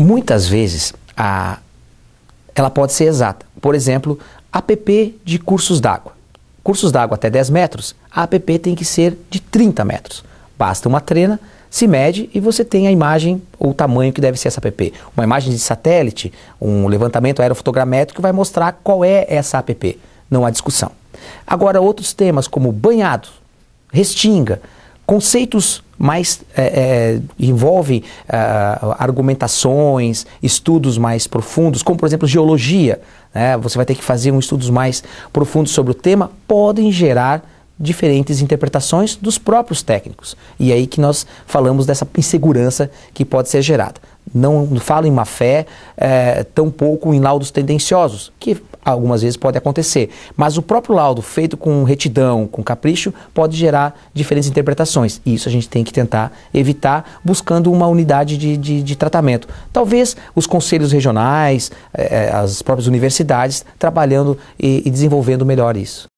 muitas vezes a, ela pode ser exata. Por exemplo, APP de cursos d'água. Cursos d'água até 10 metros, a APP tem que ser de 30 metros. Basta uma trena, se mede e você tem a imagem ou o tamanho que deve ser essa app. Uma imagem de satélite, um levantamento aerofotogramétrico vai mostrar qual é essa app. Não há discussão. Agora, outros temas como banhado, restinga, conceitos mais é, é, envolvem uh, é, argumentações, estudos mais profundos, como por exemplo geologia. Né? Você vai ter que fazer um estudos mais profundos sobre o tema, podem gerar diferentes interpretações dos próprios técnicos. E é aí que nós falamos dessa insegurança que pode ser gerada não fala em má fé, é, tampouco em laudos tendenciosos, que algumas vezes pode acontecer. Mas o próprio laudo, feito com retidão, com capricho, pode gerar diferentes interpretações. E isso a gente tem que tentar evitar, buscando uma unidade de, de, de tratamento. Talvez os conselhos regionais, é, é as próprias universidades, trabalhando e, e desenvolvendo melhor isso.